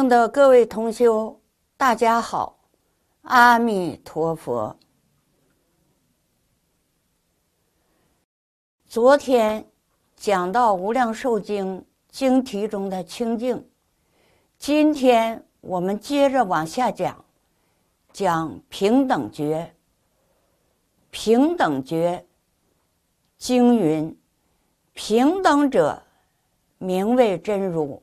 敬的各位同修，大家好，阿弥陀佛。昨天讲到《无量寿经》经题中的清净，今天我们接着往下讲，讲平等觉。平等觉经云：“平等者，名为真如，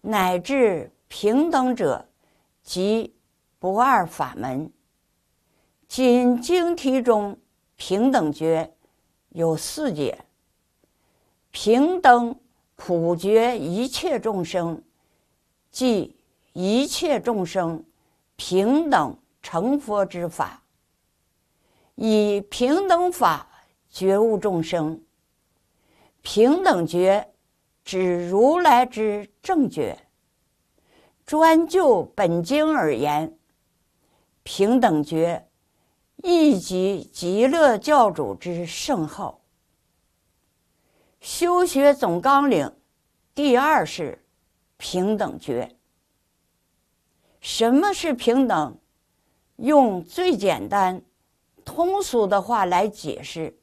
乃至。”平等者，即不二法门。今经题中平等觉有四解。平等普觉一切众生，即一切众生平等成佛之法。以平等法觉悟众生。平等觉指如来之正觉。专就本经而言，平等觉，亦即极乐教主之圣号。修学总纲领，第二是平等觉。什么是平等？用最简单、通俗的话来解释：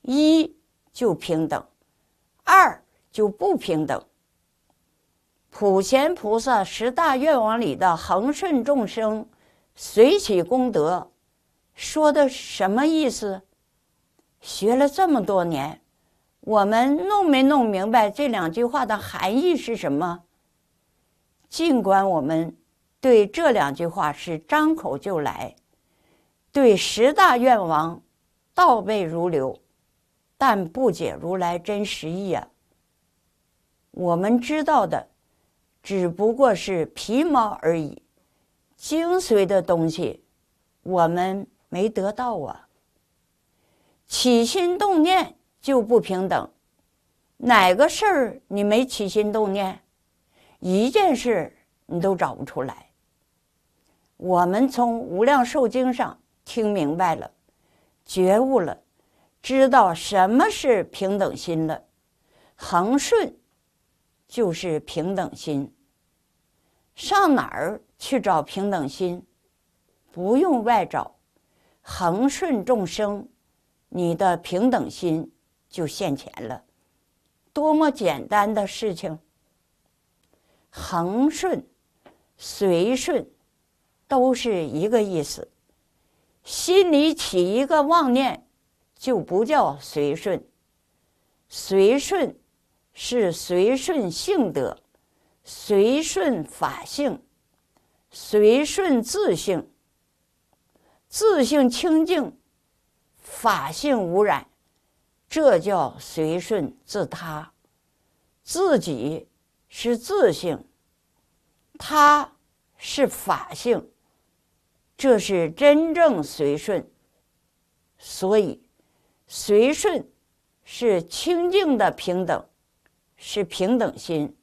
一就平等，二就不平等。普贤菩萨十大愿望里的“恒顺众生，随喜功德”，说的什么意思？学了这么多年，我们弄没弄明白这两句话的含义是什么？尽管我们对这两句话是张口就来，对十大愿望倒背如流，但不解如来真实意啊！我们知道的。只不过是皮毛而已，精髓的东西我们没得到啊！起心动念就不平等，哪个事儿你没起心动念，一件事你都找不出来。我们从《无量寿经》上听明白了，觉悟了，知道什么是平等心了，恒顺。就是平等心。上哪儿去找平等心？不用外找，横顺众生，你的平等心就现前了。多么简单的事情！恒顺、随顺，都是一个意思。心里起一个妄念，就不叫随顺。随顺。是随顺性德，随顺法性，随顺自性，自性清净，法性无染，这叫随顺自他。自己是自性，他是法性，这是真正随顺。所以，随顺是清净的平等。是平等心，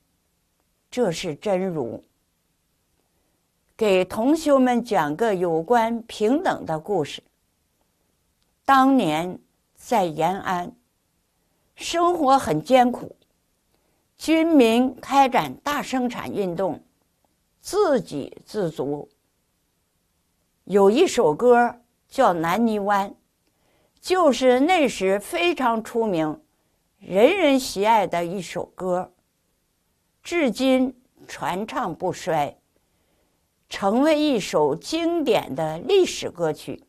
这是真如。给同学们讲个有关平等的故事。当年在延安，生活很艰苦，军民开展大生产运动，自给自足。有一首歌叫《南泥湾》，就是那时非常出名。人人喜爱的一首歌，至今传唱不衰，成为一首经典的历史歌曲。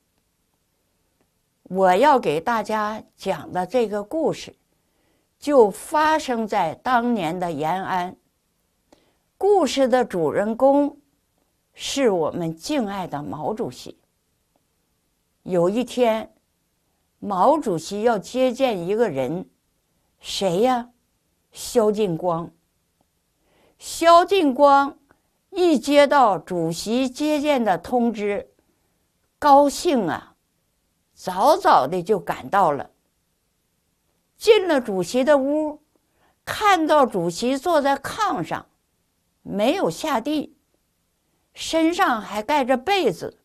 我要给大家讲的这个故事，就发生在当年的延安。故事的主人公是我们敬爱的毛主席。有一天，毛主席要接见一个人。谁呀？肖劲光。肖劲光一接到主席接见的通知，高兴啊，早早的就赶到了。进了主席的屋，看到主席坐在炕上，没有下地，身上还盖着被子。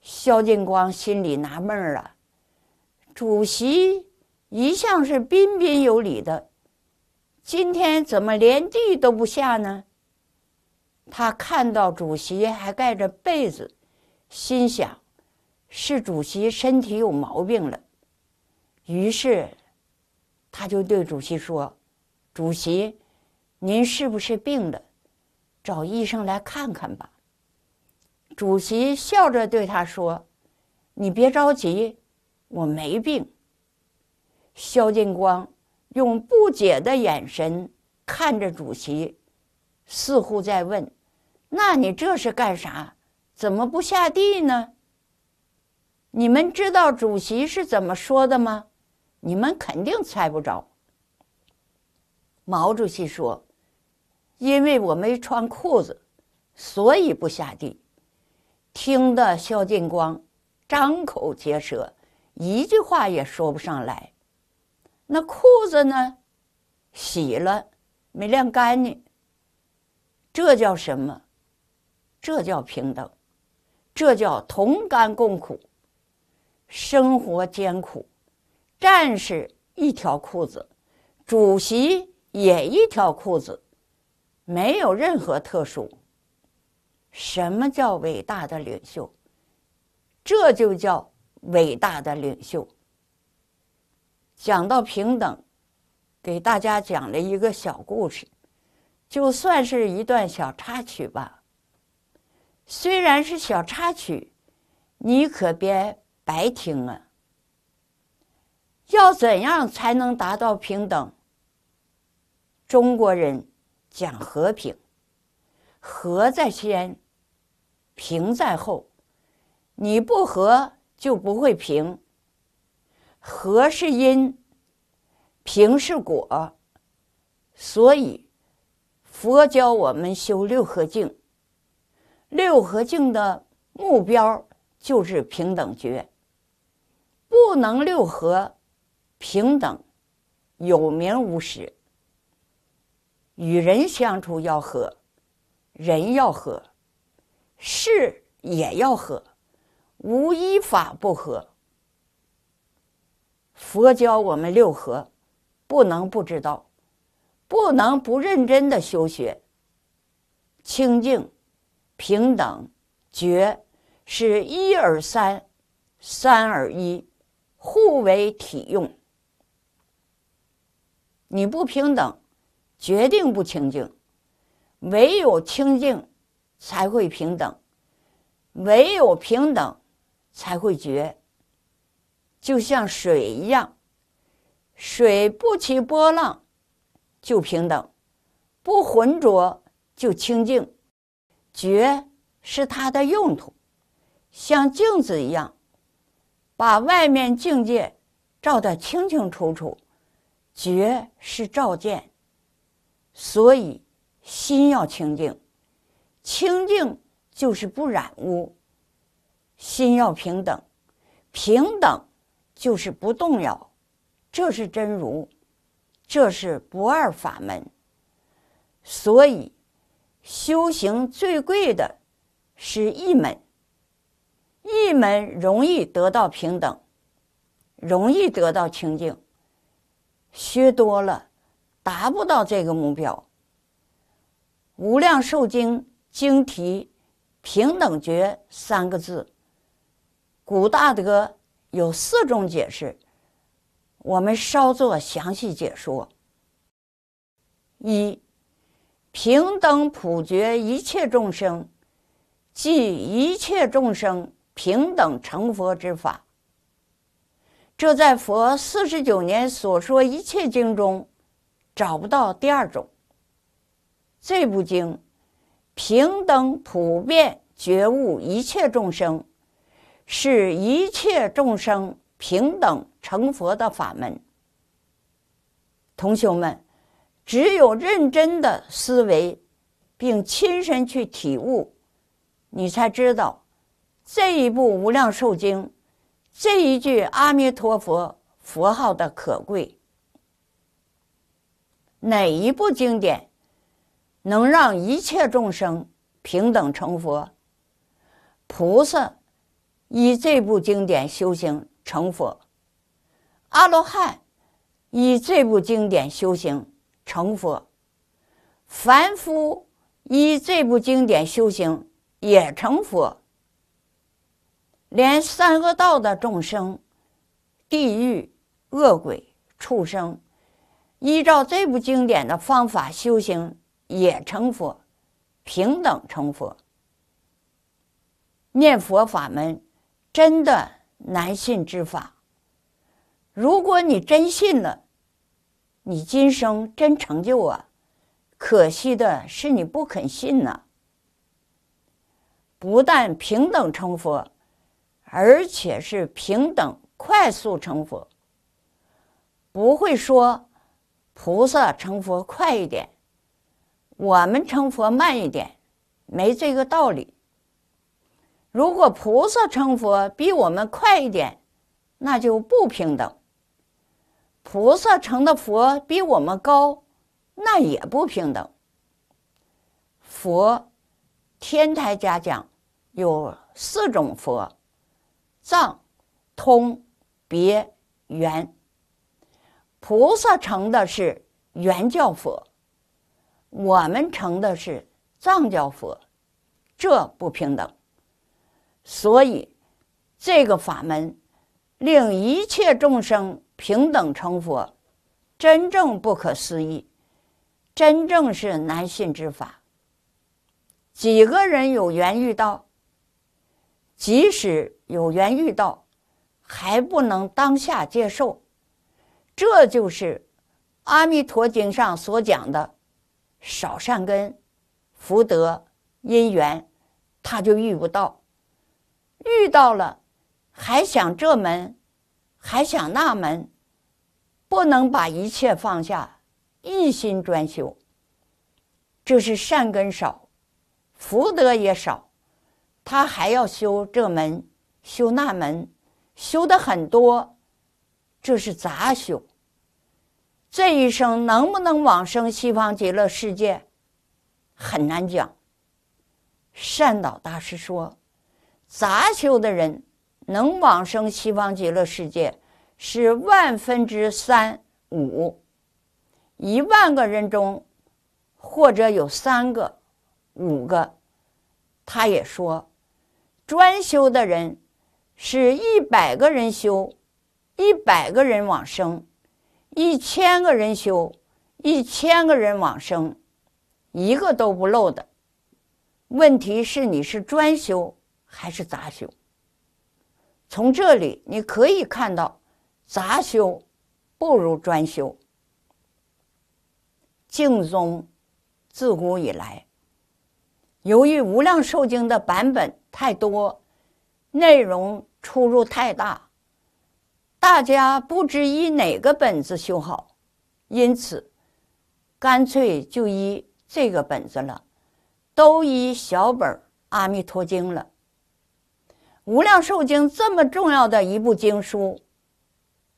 肖劲光心里纳闷儿了，主席。一向是彬彬有礼的，今天怎么连地都不下呢？他看到主席还盖着被子，心想是主席身体有毛病了。于是他就对主席说：“主席，您是不是病了？找医生来看看吧。”主席笑着对他说：“你别着急，我没病。”肖劲光用不解的眼神看着主席，似乎在问：“那你这是干啥？怎么不下地呢？”你们知道主席是怎么说的吗？你们肯定猜不着。毛主席说：“因为我没穿裤子，所以不下地。”听得肖劲光张口结舌，一句话也说不上来。那裤子呢？洗了，没晾干呢。这叫什么？这叫平等，这叫同甘共苦。生活艰苦，战士一条裤子，主席也一条裤子，没有任何特殊。什么叫伟大的领袖？这就叫伟大的领袖。讲到平等，给大家讲了一个小故事，就算是一段小插曲吧。虽然是小插曲，你可别白听啊！要怎样才能达到平等？中国人讲和平，和在先，平在后。你不和，就不会平。和是因，平是果，所以佛教我们修六合境。六合境的目标就是平等觉。不能六合，平等有名无实。与人相处要和，人要和，事也要和，无一法不和。佛教我们六合，不能不知道，不能不认真的修学。清净、平等、觉是一而三，三而一，互为体用。你不平等，决定不清净；唯有清净，才会平等；唯有平等，才会觉。就像水一样，水不起波浪就平等，不浑浊就清净。觉是它的用途，像镜子一样，把外面境界照得清清楚楚。觉是照见，所以心要清净，清净就是不染污。心要平等，平等。就是不动摇，这是真如，这是不二法门。所以，修行最贵的是一门，一门容易得到平等，容易得到清净。学多了，达不到这个目标。《无量寿经》经题“平等觉”三个字，古大德。有四种解释，我们稍作详细解说。一，平等普觉一切众生，即一切众生平等成佛之法。这在佛四十九年所说一切经中找不到第二种。这部经，平等普遍觉悟一切众生。是一切众生平等成佛的法门。同学们，只有认真的思维，并亲身去体悟，你才知道这一部《无量寿经》，这一句“阿弥陀佛”佛号的可贵。哪一部经典能让一切众生平等成佛？菩萨？以这部经典修行成佛，阿罗汉；以这部经典修行成佛，凡夫；以这部经典修行也成佛，连三恶道的众生、地狱、恶鬼、畜生，依照这部经典的方法修行也成佛，平等成佛。念佛法门。真的难信之法。如果你真信了，你今生真成就啊！可惜的是你不肯信呐。不但平等成佛，而且是平等快速成佛，不会说菩萨成佛快一点，我们成佛慢一点，没这个道理。如果菩萨成佛比我们快一点，那就不平等；菩萨成的佛比我们高，那也不平等。佛，天台家讲，有四种佛：藏、通、别、圆。菩萨成的是圆教佛，我们成的是藏教佛，这不平等。所以，这个法门令一切众生平等成佛，真正不可思议，真正是难信之法。几个人有缘遇到，即使有缘遇到，还不能当下接受。这就是《阿弥陀经》上所讲的：少善根、福德、因缘，他就遇不到。遇到了，还想这门，还想那门，不能把一切放下，一心专修。这是善根少，福德也少，他还要修这门，修那门，修的很多，这是杂修。这一生能不能往生西方极乐世界，很难讲。善导大师说。杂修的人能往生西方极乐世界是万分之三五，一万个人中或者有三个、五个。他也说，专修的人是一百个人修，一百个人往生，一千个人修，一千个人往生，一个都不漏的。问题是你是专修。还是杂修。从这里你可以看到，杂修不如专修。净宗自古以来，由于《无量寿经》的版本太多，内容出入太大，大家不知依哪个本子修好，因此干脆就依这个本子了，都依小本《阿弥陀经》了。无量寿经这么重要的一部经书，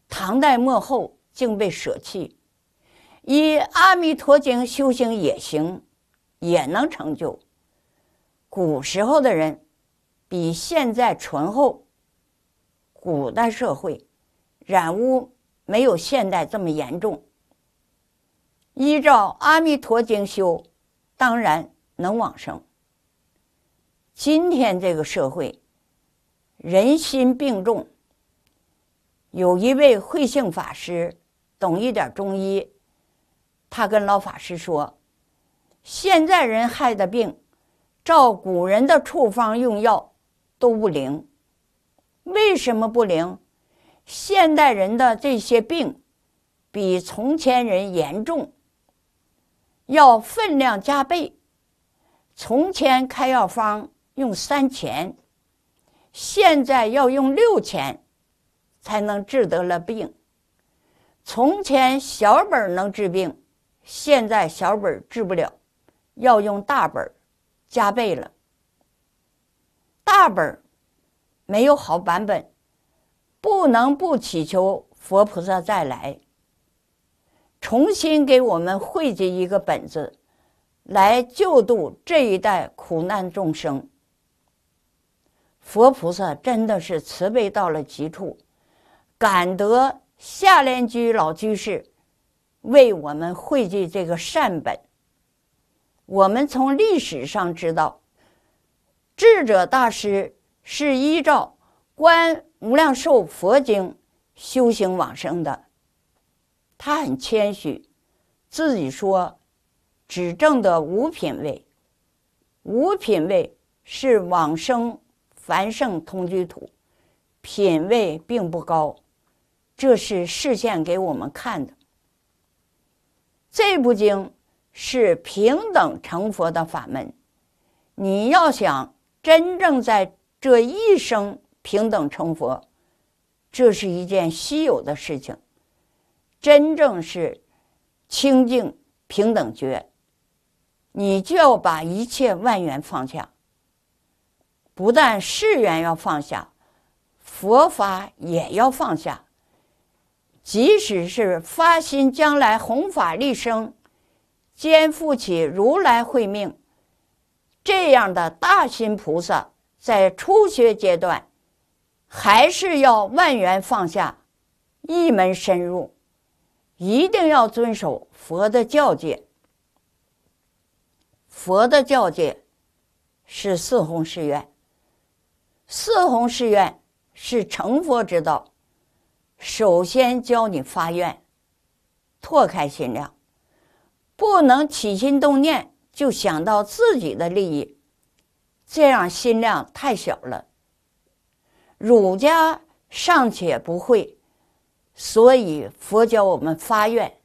唐代末后竟被舍弃。以阿弥陀经修行也行，也能成就。古时候的人比现在醇厚。古代社会染污没有现代这么严重。依照阿弥陀经修，当然能往生。今天这个社会。人心病重，有一位慧性法师懂一点中医，他跟老法师说：“现在人害的病，照古人的处方用药都不灵，为什么不灵？现代人的这些病比从前人严重，要分量加倍。从前开药方用三钱。”现在要用六钱才能治得了病。从前小本能治病，现在小本治不了，要用大本加倍了。大本没有好版本，不能不祈求佛菩萨再来，重新给我们汇集一个本子，来救度这一代苦难众生。佛菩萨真的是慈悲到了极处，感得下莲居老居士为我们汇聚这个善本。我们从历史上知道，智者大师是依照《观无量寿佛经》修行往生的。他很谦虚，自己说只证得无品位，无品位是往生。完胜同居土，品位并不高，这是示现给我们看的。这部经是平等成佛的法门，你要想真正在这一生平等成佛，这是一件稀有的事情。真正是清净平等觉，你就要把一切万缘放下。不但誓愿要放下，佛法也要放下。即使是发心将来弘法利生，肩负起如来会命这样的大心菩萨，在初学阶段，还是要万缘放下，一门深入，一定要遵守佛的教戒。佛的教戒是四弘誓愿。四弘誓愿是成佛之道，首先教你发愿，拓开心量，不能起心动念就想到自己的利益，这样心量太小了。儒家尚且不会，所以佛教我们发愿，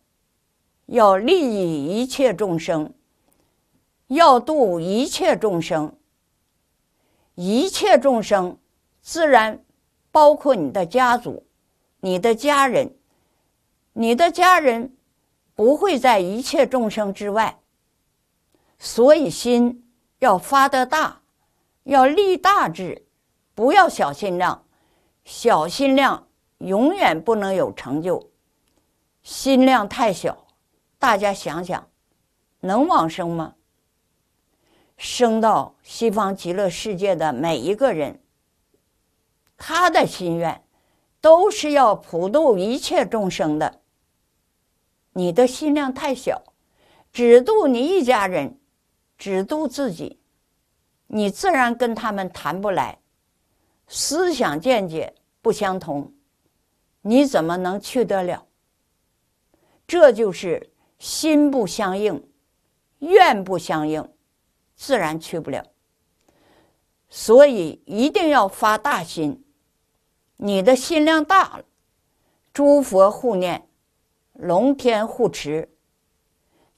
要利益一切众生，要度一切众生。一切众生，自然包括你的家族、你的家人、你的家人不会在一切众生之外。所以心要发得大，要立大志，不要小心量。小心量永远不能有成就，心量太小，大家想想，能往生吗？升到西方极乐世界的每一个人，他的心愿都是要普度一切众生的。你的心量太小，只度你一家人，只度自己，你自然跟他们谈不来，思想见解不相同，你怎么能去得了？这就是心不相应，愿不相应。自然去不了，所以一定要发大心。你的心量大了，诸佛护念，龙天护持，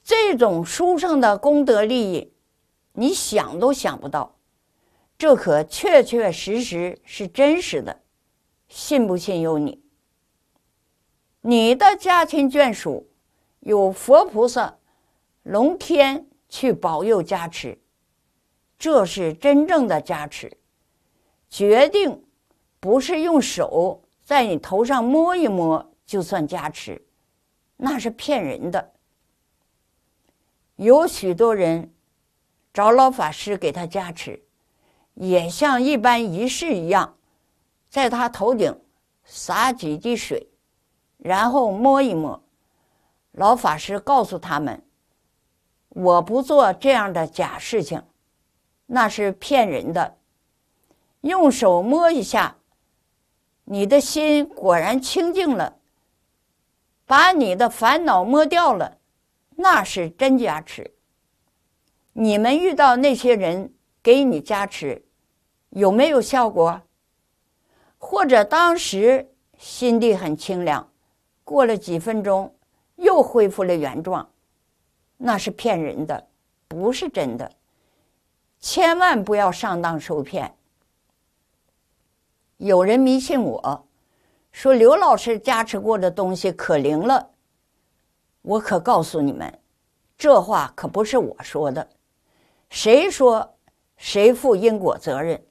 这种书上的功德利益，你想都想不到。这可确确实实是真实的，信不信由你？你的家庭眷属有佛菩萨、龙天去保佑加持。这是真正的加持，决定不是用手在你头上摸一摸就算加持，那是骗人的。有许多人找老法师给他加持，也像一般仪式一样，在他头顶洒几滴水，然后摸一摸。老法师告诉他们：“我不做这样的假事情。”那是骗人的，用手摸一下，你的心果然清净了，把你的烦恼摸掉了，那是真加持。你们遇到那些人给你加持，有没有效果？或者当时心地很清凉，过了几分钟又恢复了原状，那是骗人的，不是真的。千万不要上当受骗。有人迷信，我说刘老师加持过的东西可灵了。我可告诉你们，这话可不是我说的，谁说谁负因果责任。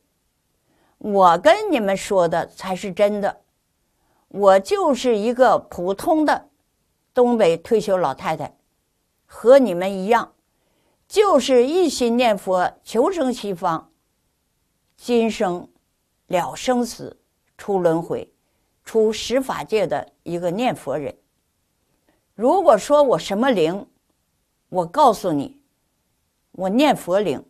我跟你们说的才是真的。我就是一个普通的东北退休老太太，和你们一样。就是一心念佛求生西方，今生了生死，出轮回，出十法界的一个念佛人。如果说我什么灵，我告诉你，我念佛灵。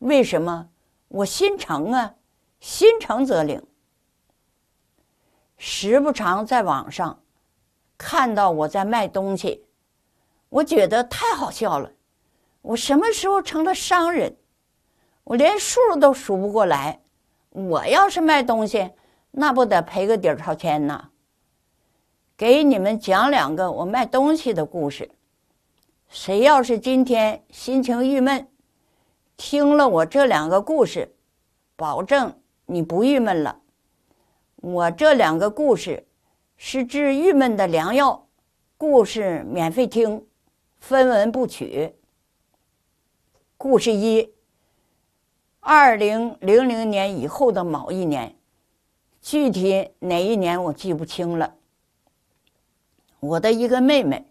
为什么？我心诚啊，心诚则灵。时不常在网上看到我在卖东西，我觉得太好笑了。我什么时候成了商人？我连数都数不过来。我要是卖东西，那不得赔个底儿朝天呐？给你们讲两个我卖东西的故事。谁要是今天心情郁闷，听了我这两个故事，保证你不郁闷了。我这两个故事是治郁闷的良药。故事免费听，分文不取。故事一：二零零零年以后的某一年，具体哪一年我记不清了。我的一个妹妹，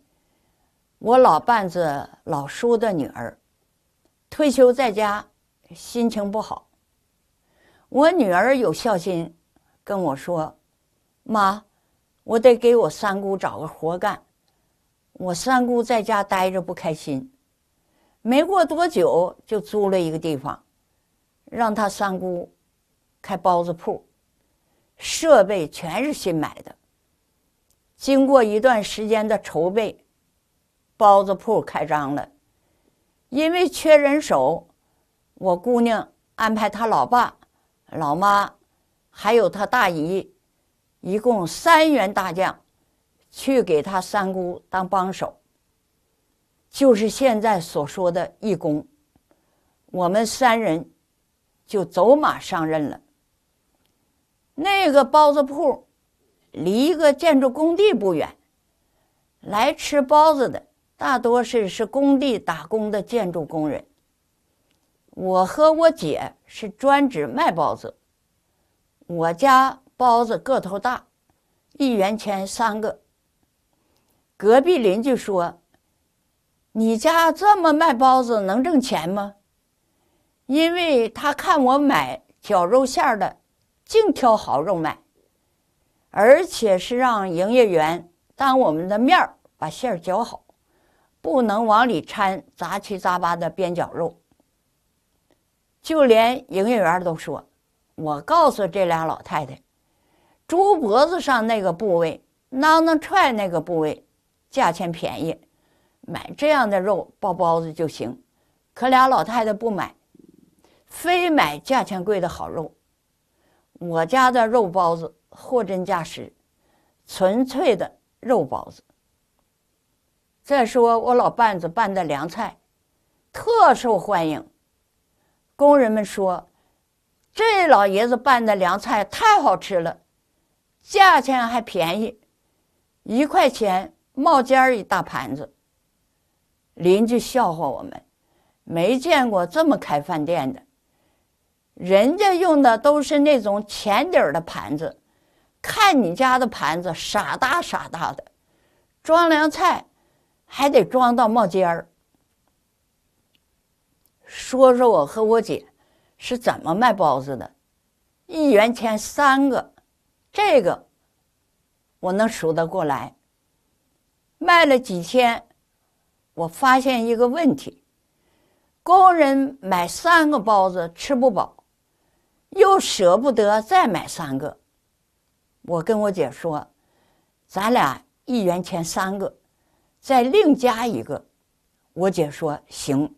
我老伴子老叔的女儿，退休在家，心情不好。我女儿有孝心，跟我说：“妈，我得给我三姑找个活干，我三姑在家待着不开心。”没过多久，就租了一个地方，让他三姑开包子铺，设备全是新买的。经过一段时间的筹备，包子铺开张了。因为缺人手，我姑娘安排他老爸、老妈，还有他大姨，一共三员大将，去给他三姑当帮手。就是现在所说的义工，我们三人就走马上任了。那个包子铺离一个建筑工地不远，来吃包子的大多是是工地打工的建筑工人。我和我姐是专职卖包子，我家包子个头大，一元钱三个。隔壁邻居说。你家这么卖包子能挣钱吗？因为他看我买绞肉馅儿的，净挑好肉卖，而且是让营业员当我们的面儿把馅儿绞好，不能往里掺杂七杂八的边角肉。就连营业员都说：“我告诉这俩老太太，猪脖子上那个部位，囔囔踹那个部位，价钱便宜。”买这样的肉包包子就行，可俩老太太不买，非买价钱贵的好肉。我家的肉包子货真价实，纯粹的肉包子。再说我老伴子拌的凉菜，特受欢迎。工人们说，这老爷子拌的凉菜太好吃了，价钱还便宜，一块钱冒尖儿一大盘子。邻居笑话我们，没见过这么开饭店的。人家用的都是那种浅底儿的盘子，看你家的盘子傻大傻大的，装凉菜还得装到冒尖儿。说说我和我姐是怎么卖包子的，一元钱三个，这个我能数得过来。卖了几天。我发现一个问题：工人买三个包子吃不饱，又舍不得再买三个。我跟我姐说：“咱俩一元钱三个，再另加一个。”我姐说：“行。”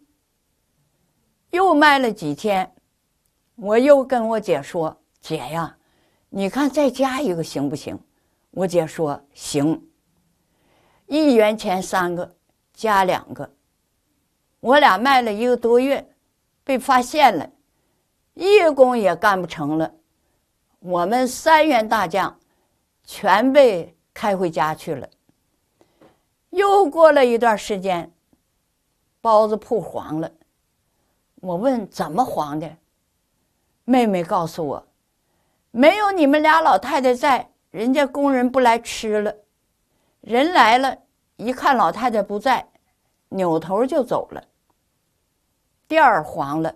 又卖了几天，我又跟我姐说：“姐呀，你看再加一个行不行？”我姐说：“行。”一元钱三个。加两个，我俩卖了一个多月，被发现了，一公工也干不成了，我们三员大将，全被开回家去了。又过了一段时间，包子铺黄了，我问怎么黄的，妹妹告诉我，没有你们俩老太太在，人家工人不来吃了，人来了一看老太太不在。扭头就走了，店儿黄了，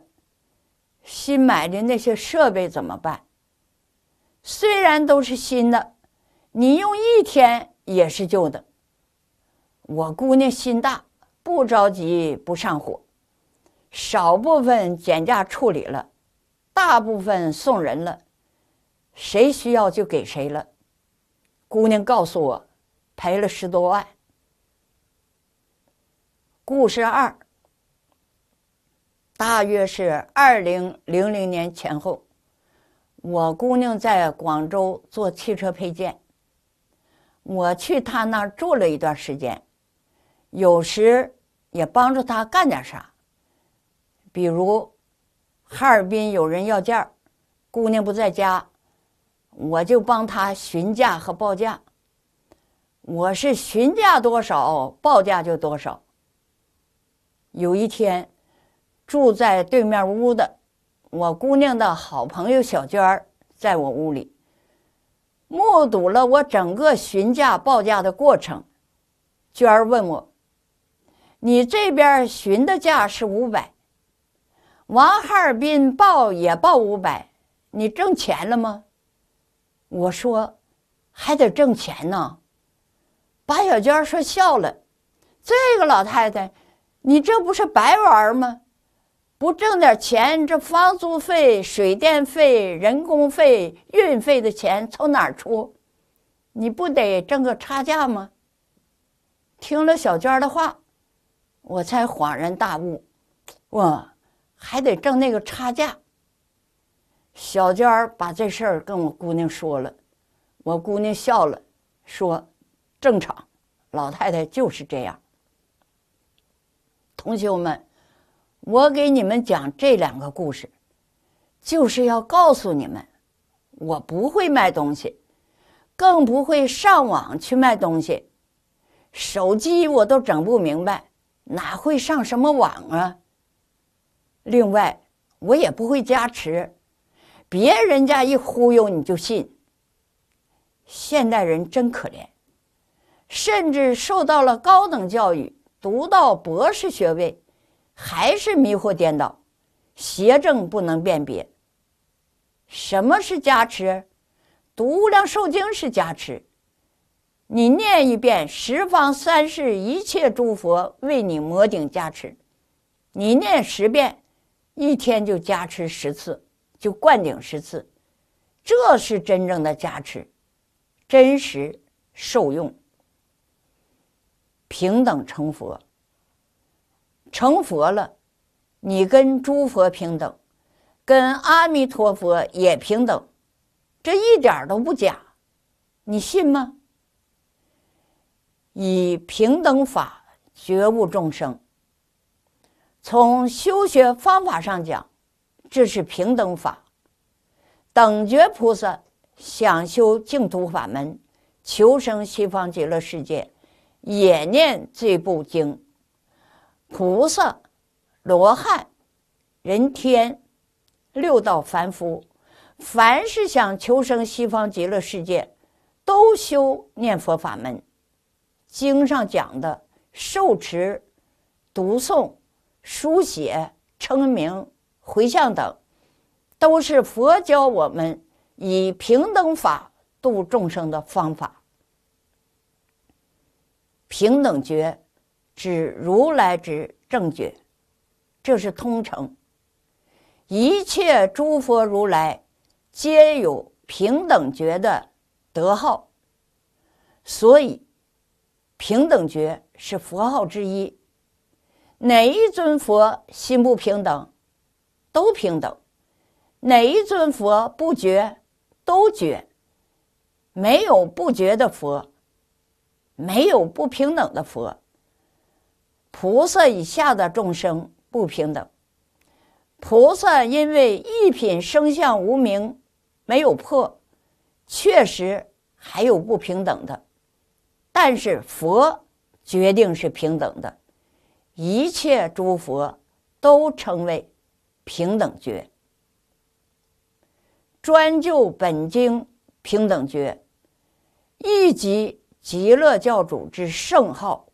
新买的那些设备怎么办？虽然都是新的，你用一天也是旧的。我姑娘心大，不着急不上火，少部分减价处理了，大部分送人了，谁需要就给谁了。姑娘告诉我，赔了十多万。故事二，大约是二零零零年前后，我姑娘在广州做汽车配件，我去她那儿住了一段时间，有时也帮助她干点啥。比如，哈尔滨有人要件儿，姑娘不在家，我就帮她询价和报价。我是询价多少，报价就多少。有一天，住在对面屋的我姑娘的好朋友小娟儿在我屋里，目睹了我整个询价报价的过程。娟儿问我：“你这边询的价是五百，王哈尔滨报也报五百，你挣钱了吗？”我说：“还得挣钱呢。”把小娟儿说笑了，这个老太太。你这不是白玩吗？不挣点钱，这房租费、水电费、人工费、运费的钱从哪儿出？你不得挣个差价吗？听了小娟的话，我才恍然大悟，我还得挣那个差价。小娟把这事儿跟我姑娘说了，我姑娘笑了，说：“正常，老太太就是这样。”同学们，我给你们讲这两个故事，就是要告诉你们，我不会卖东西，更不会上网去卖东西，手机我都整不明白，哪会上什么网啊？另外，我也不会加持，别人家一忽悠你就信。现代人真可怜，甚至受到了高等教育。读到博士学位，还是迷惑颠倒，邪正不能辨别。什么是加持？读《无量寿经》是加持。你念一遍十方三世一切诸佛为你摩顶加持，你念十遍，一天就加持十次，就灌顶十次，这是真正的加持，真实受用。平等成佛，成佛了，你跟诸佛平等，跟阿弥陀佛也平等，这一点儿都不假，你信吗？以平等法觉悟众生，从修学方法上讲，这是平等法。等觉菩萨想修净土法门，求生西方极乐世界。也念这部经，菩萨、罗汉、人天、六道凡夫，凡是想求生西方极乐世界，都修念佛法门。经上讲的受持、读诵、书写、称名、回向等，都是佛教我们以平等法度众生的方法。平等觉，指如来之正觉，这是通称。一切诸佛如来，皆有平等觉的德号，所以平等觉是佛号之一。哪一尊佛心不平等，都平等；哪一尊佛不觉，都觉。没有不觉的佛。没有不平等的佛，菩萨以下的众生不平等。菩萨因为一品生相无名没有破，确实还有不平等的。但是佛决定是平等的，一切诸佛都称为平等觉，专就本经平等觉，一级。极乐教主之圣号，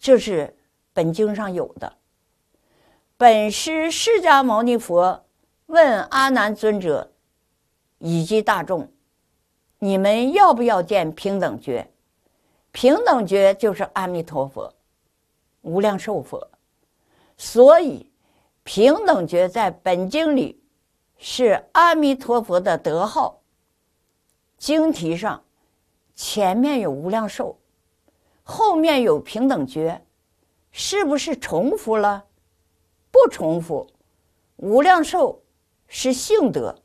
这是本经上有的。本师释迦牟尼佛问阿难尊者以及大众：“你们要不要见平等觉？平等觉就是阿弥陀佛、无量寿佛。所以平等觉在本经里是阿弥陀佛的德号，经题上。”前面有无量寿，后面有平等觉，是不是重复了？不重复，无量寿是性德，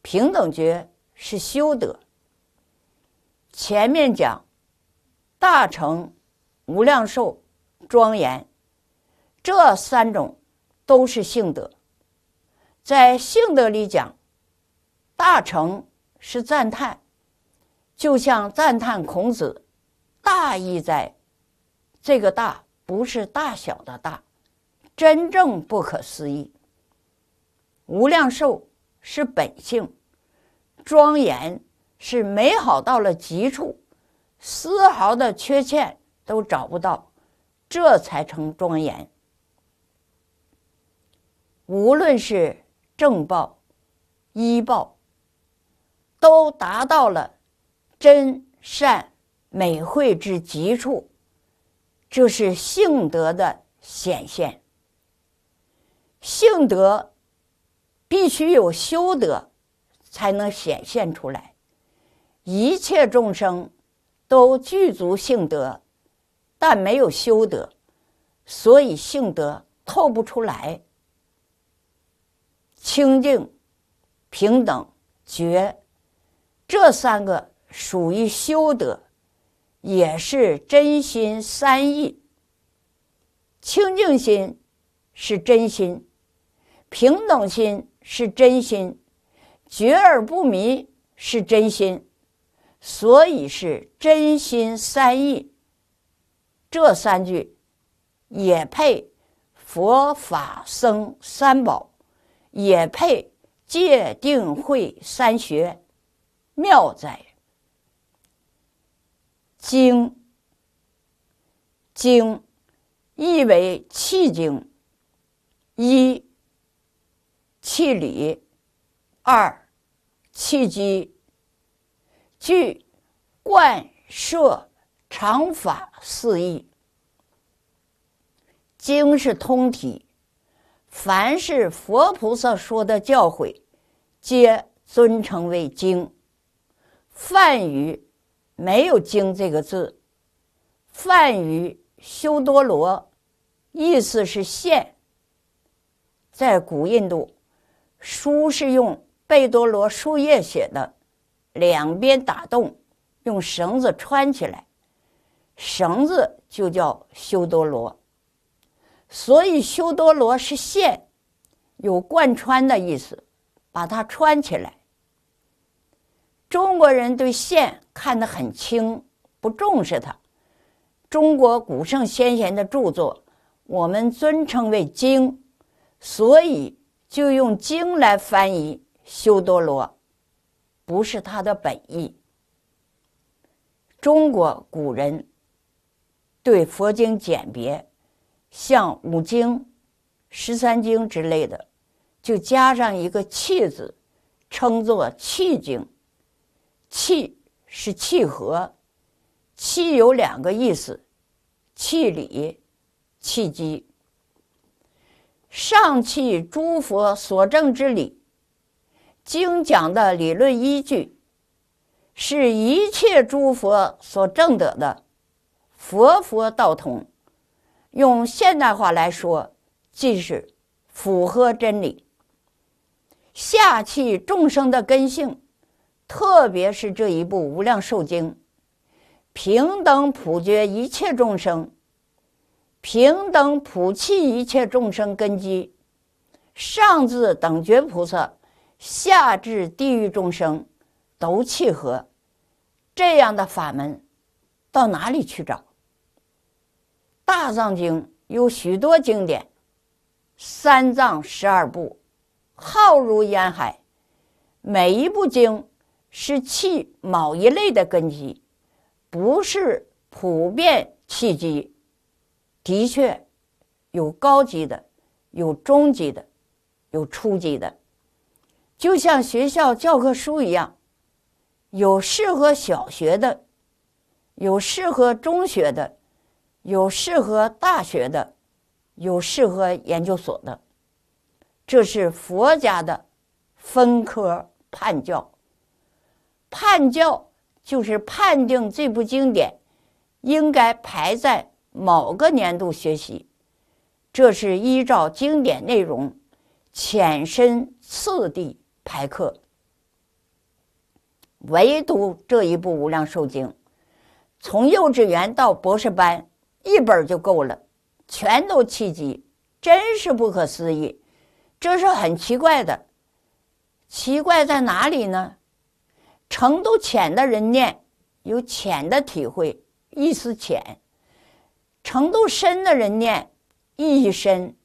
平等觉是修德。前面讲大乘无量寿庄严，这三种都是性德，在性德里讲大乘是赞叹。就像赞叹孔子，大意在，这个“大”不是大小的大，真正不可思议。无量寿是本性，庄严是美好到了极处，丝毫的缺陷都找不到，这才成庄严。无论是正报、依报，都达到了。真善美慧之极处，这是性德的显现。性德必须有修德才能显现出来。一切众生都具足性德，但没有修德，所以性德透不出来。清净、平等、觉这三个。属于修德，也是真心三意。清净心是真心，平等心是真心，觉而不迷是真心。所以是真心三意。这三句也配佛法僧三宝，也配戒定慧三学，妙哉！经，经，意为气经，一气理，二气机，具贯摄常法四意。经是通体，凡是佛菩萨说的教诲，皆尊称为经。泛语。没有“经”这个字，梵语“修多罗”，意思是线。在古印度，书是用贝多罗树叶写的，两边打洞，用绳子穿起来，绳子就叫修多罗。所以，修多罗是线，有贯穿的意思，把它穿起来。中国人对线。看得很轻，不重视它。中国古圣先贤的著作，我们尊称为经，所以就用经来翻译《修多罗》，不是他的本意。中国古人对佛经简别，像五经、十三经之类的，就加上一个“契”字，称作契经。契。是契合，契有两个意思：契理、契机。上契诸佛所证之理，经讲的理论依据，是一切诸佛所证得的佛佛道通用现代化来说，即是符合真理。下契众生的根性。特别是这一部《无量寿经》，平等普觉一切众生，平等普契一切众生根基，上至等觉菩萨，下至地狱众生，都契合这样的法门，到哪里去找？大藏经有许多经典，三藏十二部，浩如烟海，每一部经。是气某一类的根基，不是普遍气机。的确，有高级的，有中级的，有初级的。就像学校教科书一样，有适合小学的，有适合中学的，有适合大学的，有适合研究所的。这是佛家的分科判教。判教就是判定这部经典应该排在某个年度学习，这是依照经典内容浅深次第排课。唯独这一部《无量寿经》，从幼稚园到博士班，一本就够了，全都契机，真是不可思议。这是很奇怪的，奇怪在哪里呢？程度浅的人念有浅的体会，意思浅；程度深的人念意义深。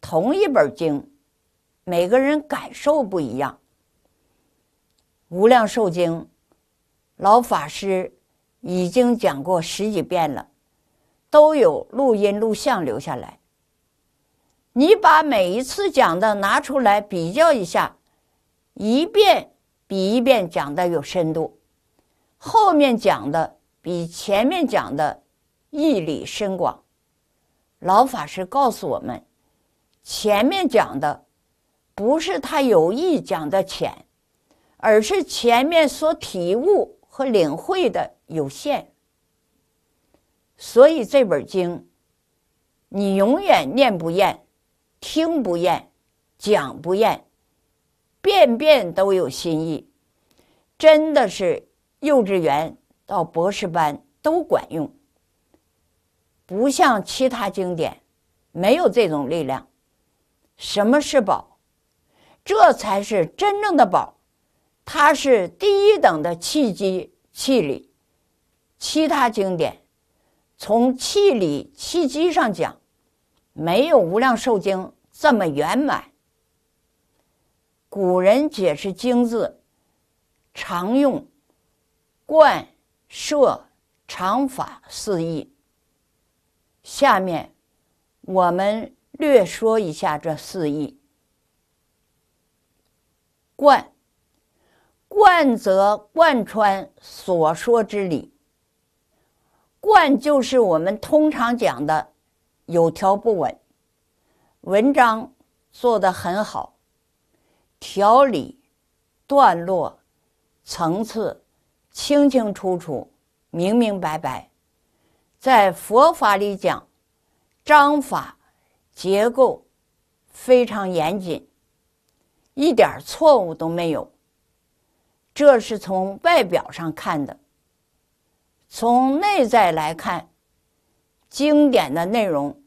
同一本经，每个人感受不一样。《无量寿经》，老法师已经讲过十几遍了，都有录音录像留下来。你把每一次讲的拿出来比较一下，一遍。比一遍讲的有深度，后面讲的比前面讲的义理深广。老法师告诉我们，前面讲的不是他有意讲的浅，而是前面所体悟和领会的有限。所以这本经，你永远念不厌，听不厌，讲不厌。遍遍都有新意，真的是幼稚园到博士班都管用。不像其他经典，没有这种力量。什么是宝？这才是真正的宝，它是第一等的气机气理。其他经典从气理气机上讲，没有《无量寿经》这么圆满。古人解释“经”字，常用“贯”“射、长法”四义。下面我们略说一下这四义。“贯”“贯”则贯穿所说之理，“贯”就是我们通常讲的有条不紊，文章做得很好。条理、段落、层次清清楚楚、明明白白，在佛法里讲，章法结构非常严谨，一点错误都没有。这是从外表上看的，从内在来看，经典的内容，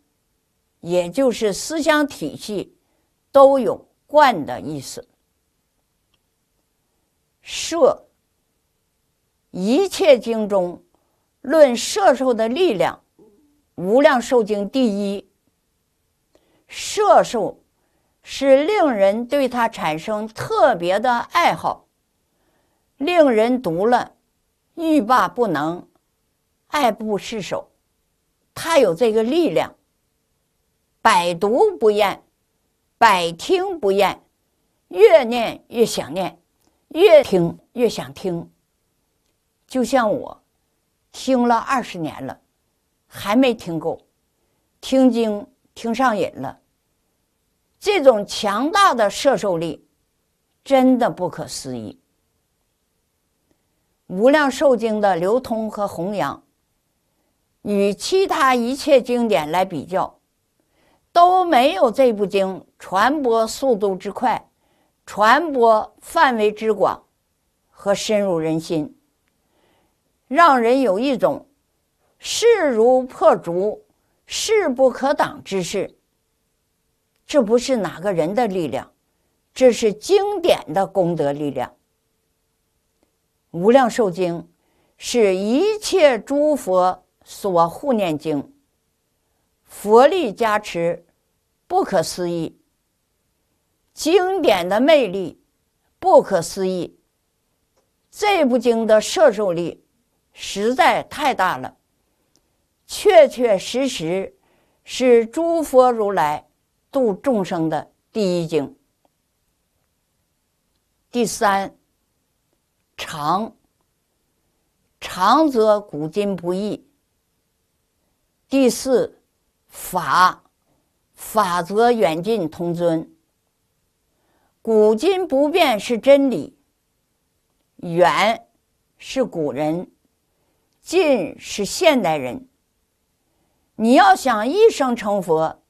也就是思想体系都有。“贯”的意思。射，一切经中，论射受的力量，《无量寿经》第一。射受是令人对它产生特别的爱好，令人读了欲罢不能，爱不释手。它有这个力量，百读不厌。百听不厌，越念越想念，越听越想听。就像我听了二十年了，还没听够，听经听上瘾了。这种强大的摄受力真的不可思议。无量寿经的流通和弘扬，与其他一切经典来比较。都没有这部经传播速度之快，传播范围之广，和深入人心，让人有一种势如破竹、势不可挡之势。这不是哪个人的力量，这是经典的功德力量。无量寿经是一切诸佛所护念经。佛力加持，不可思议。经典的魅力，不可思议。这部经的摄受力实在太大了，确确实实是诸佛如来度众生的第一经。第三，长，长则古今不易。第四。法法则远近同尊，古今不变是真理。远是古人，近是现代人。你要想一生成佛，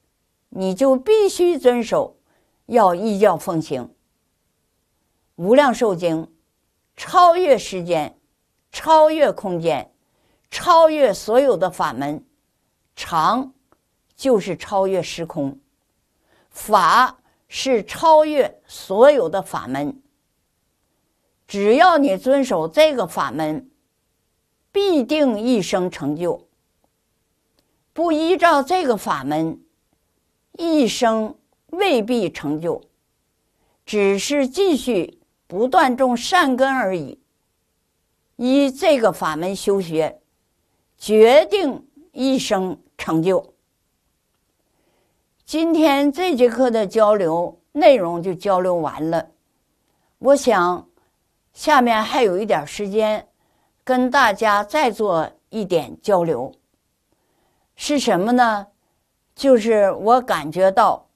你就必须遵守，要依教奉行。无量寿经超越时间，超越空间，超越所有的法门，长。就是超越时空，法是超越所有的法门。只要你遵守这个法门，必定一生成就；不依照这个法门，一生未必成就，只是继续不断种善根而已。依这个法门修学，决定一生成就。今天这节课的交流内容就交流完了，我想，下面还有一点时间，跟大家再做一点交流。是什么呢？就是我感觉到，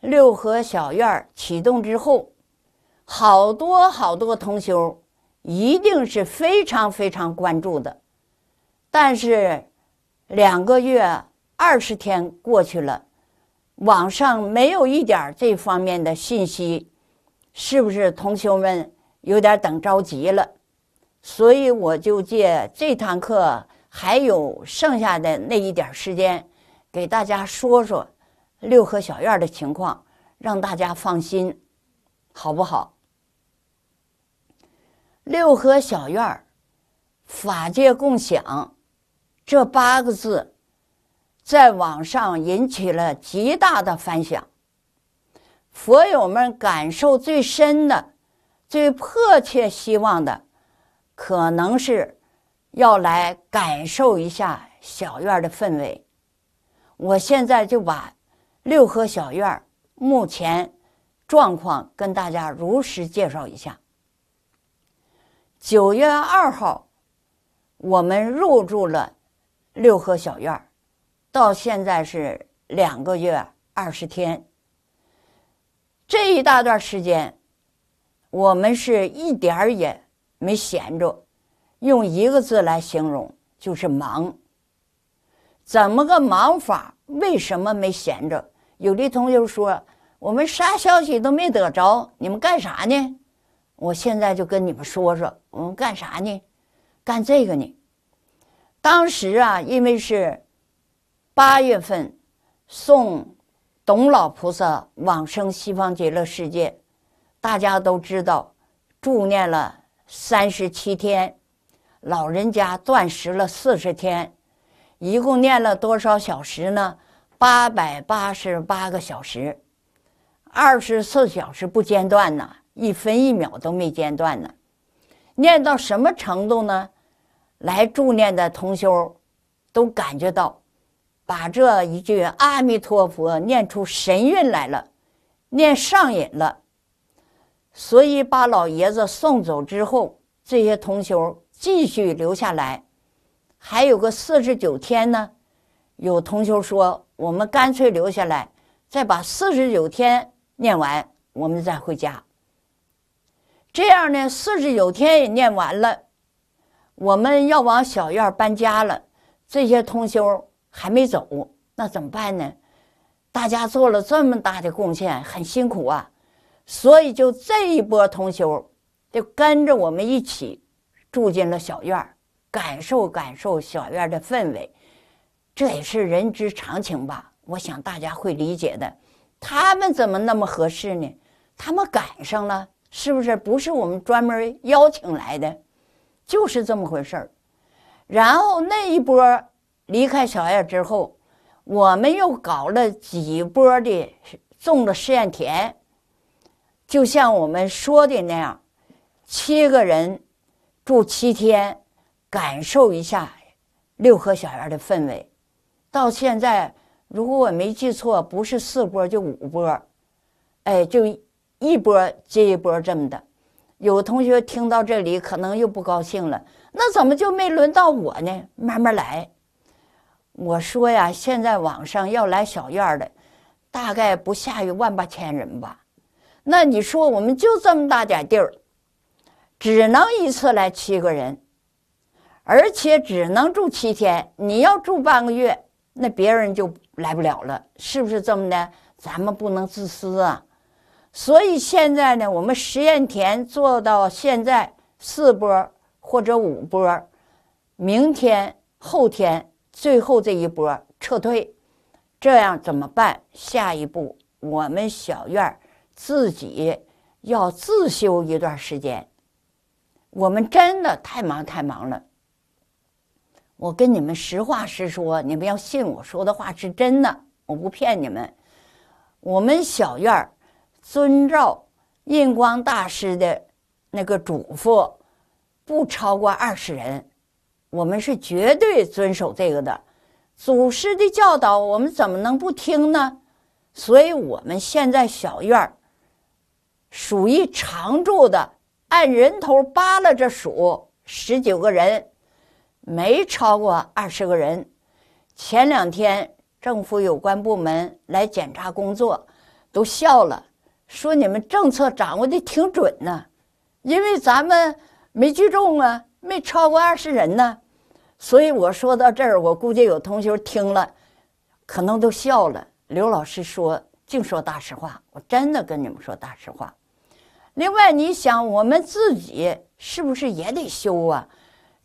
六合小院启动之后，好多好多同修一定是非常非常关注的，但是两个月二十天过去了。网上没有一点这方面的信息，是不是同学们有点等着急了？所以我就借这堂课还有剩下的那一点时间，给大家说说六合小院的情况，让大家放心，好不好？六合小院法界共享，这八个字。在网上引起了极大的反响。佛友们感受最深的、最迫切希望的，可能是要来感受一下小院的氛围。我现在就把六合小院目前状况跟大家如实介绍一下。九月二号，我们入住了六合小院儿。到现在是两个月二十天，这一大段时间，我们是一点儿也没闲着。用一个字来形容就是忙。怎么个忙法？为什么没闲着？有的同学说，我们啥消息都没得着，你们干啥呢？我现在就跟你们说说，我们干啥呢？干这个呢。当时啊，因为是。八月份，送董老菩萨往生西方极乐世界，大家都知道，住念了三十七天，老人家断食了四十天，一共念了多少小时呢？八百八十八个小时，二十四小时不间断呢，一分一秒都没间断呢。念到什么程度呢？来助念的同修都感觉到。把这一句阿弥陀佛念出神韵来了，念上瘾了，所以把老爷子送走之后，这些同修继续留下来，还有个四十九天呢。有同修说，我们干脆留下来，再把四十九天念完，我们再回家。这样呢，四十九天念完了，我们要往小院搬家了，这些同修。还没走，那怎么办呢？大家做了这么大的贡献，很辛苦啊，所以就这一波同修就跟着我们一起住进了小院儿，感受感受小院的氛围，这也是人之常情吧。我想大家会理解的。他们怎么那么合适呢？他们赶上了，是不是？不是我们专门邀请来的，就是这么回事儿。然后那一波。离开小院之后，我们又搞了几波的种了试验田，就像我们说的那样，七个人住七天，感受一下六合小院的氛围。到现在，如果我没记错，不是四波就五波，哎，就一波接一波这么的。有同学听到这里可能又不高兴了，那怎么就没轮到我呢？慢慢来。我说呀，现在网上要来小院儿的，大概不下于万八千人吧。那你说我们就这么大点地儿，只能一次来七个人，而且只能住七天。你要住半个月，那别人就来不了了，是不是这么的？咱们不能自私啊。所以现在呢，我们实验田做到现在四波或者五波，明天后天。最后这一波撤退，这样怎么办？下一步我们小院儿自己要自修一段时间。我们真的太忙太忙了。我跟你们实话实说，你们要信我说的话是真的，我不骗你们。我们小院儿遵照印光大师的那个嘱咐，不超过二十人。我们是绝对遵守这个的，祖师的教导，我们怎么能不听呢？所以，我们现在小院儿属于常住的，按人头扒拉着数，十九个人，没超过二十个人。前两天政府有关部门来检查工作，都笑了，说你们政策掌握的挺准呢，因为咱们没聚众啊。没超过二十人呢，所以我说到这儿，我估计有同学听了，可能都笑了。刘老师说净说大实话，我真的跟你们说大实话。另外，你想我们自己是不是也得修啊？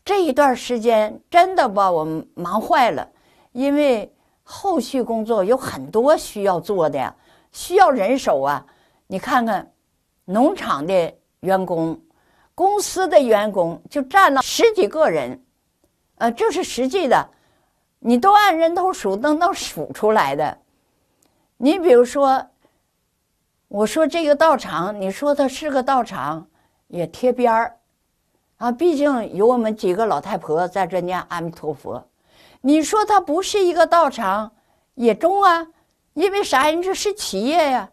这一段时间真的把我们忙坏了，因为后续工作有很多需要做的，需要人手啊。你看看，农场的员工。公司的员工就占了十几个人，呃，这是实际的，你都按人头数都能数出来的。你比如说，我说这个道场，你说它是个道场，也贴边儿啊，毕竟有我们几个老太婆在这念阿弥陀佛。你说它不是一个道场，也中啊，因为啥？人这是企业呀，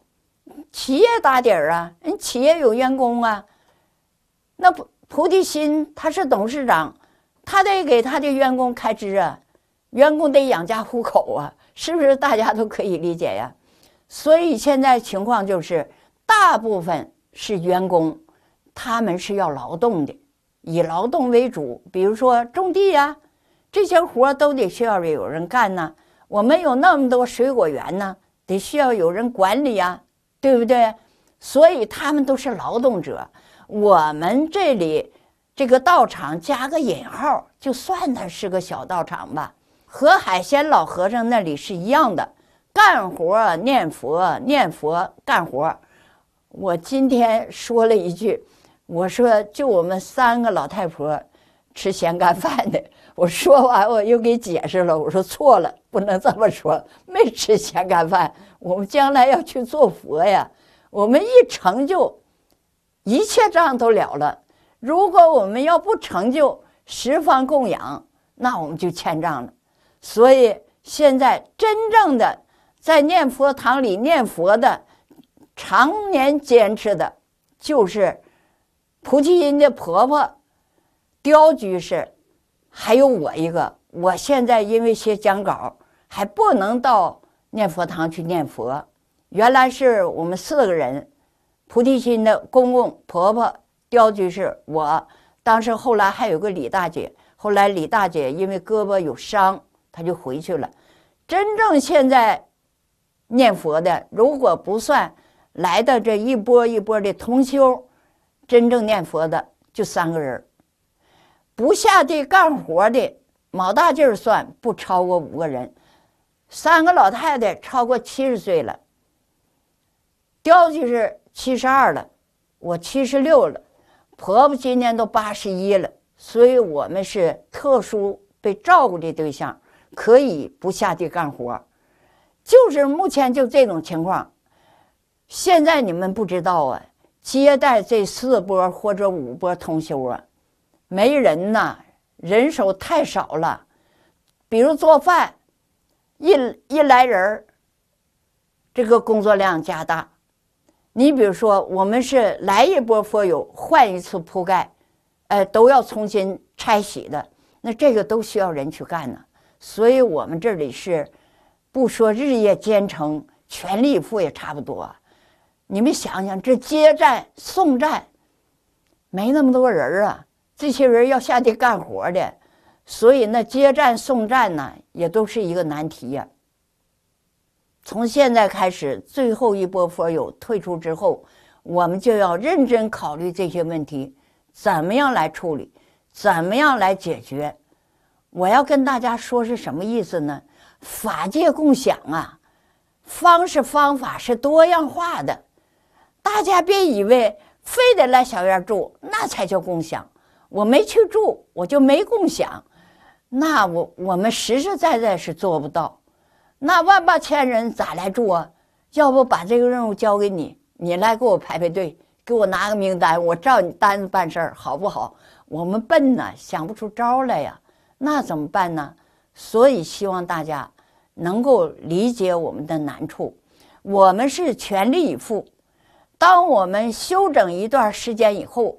企业打底儿啊，人企业有员工啊。那菩菩提心他是董事长，他得给他的员工开支啊，员工得养家糊口啊，是不是大家都可以理解呀？所以现在情况就是，大部分是员工，他们是要劳动的，以劳动为主。比如说种地呀，这些活儿都得需要有人干呢。我们有那么多水果园呢，得需要有人管理呀，对不对？所以他们都是劳动者。我们这里这个道场加个引号，就算它是个小道场吧，和海鲜老和尚那里是一样的，干活念佛念佛干活。我今天说了一句，我说就我们三个老太婆吃咸干饭的。我说完，我又给解释了，我说错了，不能这么说，没吃咸干饭，我们将来要去做佛呀，我们一成就。一切账都了了。如果我们要不成就十方供养，那我们就欠账了。所以现在真正的在念佛堂里念佛的，常年坚持的就是菩提心的婆婆刁居士，还有我一个。我现在因为写讲稿，还不能到念佛堂去念佛。原来是我们四个人。菩提心的公公婆婆刁居士，我当时后来还有个李大姐，后来李大姐因为胳膊有伤，她就回去了。真正现在念佛的，如果不算来的这一波一波的同修，真正念佛的就三个人，不下地干活的，铆大劲儿算不超过五个人，三个老太太超过七十岁了，刁居士。七十二了，我七十六了，婆婆今年都八十一了，所以我们是特殊被照顾的对象，可以不下地干活就是目前就这种情况。现在你们不知道啊，接待这四波或者五波同修啊，没人呐，人手太少了。比如做饭，一一来人儿，这个工作量加大。你比如说，我们是来一波佛友换一次铺盖，呃，都要重新拆洗的。那这个都需要人去干呢。所以我们这里是不说日夜兼程、全力以赴也差不多。你们想想，这接站送站没那么多人儿啊，这些人要下地干活的，所以那接站送站呢，也都是一个难题呀。从现在开始，最后一波佛友退出之后，我们就要认真考虑这些问题，怎么样来处理，怎么样来解决？我要跟大家说是什么意思呢？法界共享啊，方式方法是多样化的，大家别以为非得来小院住那才叫共享。我没去住，我就没共享，那我我们实实在在是做不到。那万八千人咋来住啊？要不把这个任务交给你，你来给我排排队，给我拿个名单，我照你单子办事儿，好不好？我们笨呐，想不出招来呀，那怎么办呢？所以希望大家能够理解我们的难处，我们是全力以赴。当我们休整一段时间以后，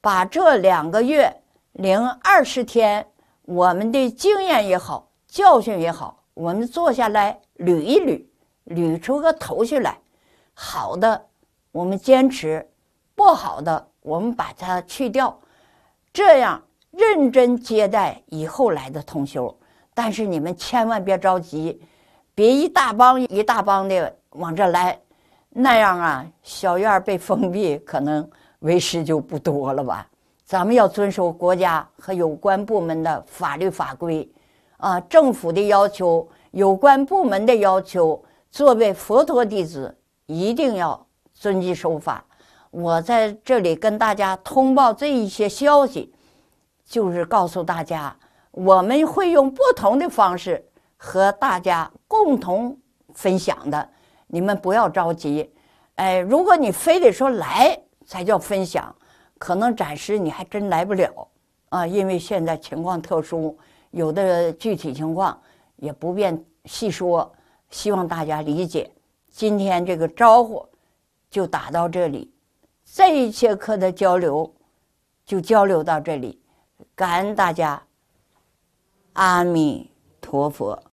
把这两个月零二十天我们的经验也好，教训也好。我们坐下来捋一捋，捋出个头绪来。好的，我们坚持；不好的，我们把它去掉。这样认真接待以后来的同修。但是你们千万别着急，别一大帮一大帮的往这来，那样啊，小院被封闭，可能为师就不多了吧。咱们要遵守国家和有关部门的法律法规。啊，政府的要求，有关部门的要求，作为佛陀弟子，一定要遵纪守法。我在这里跟大家通报这一些消息，就是告诉大家，我们会用不同的方式和大家共同分享的。你们不要着急。哎，如果你非得说来才叫分享，可能暂时你还真来不了啊，因为现在情况特殊。有的具体情况也不便细说，希望大家理解。今天这个招呼就打到这里，这一节课的交流就交流到这里，感恩大家，阿弥陀佛。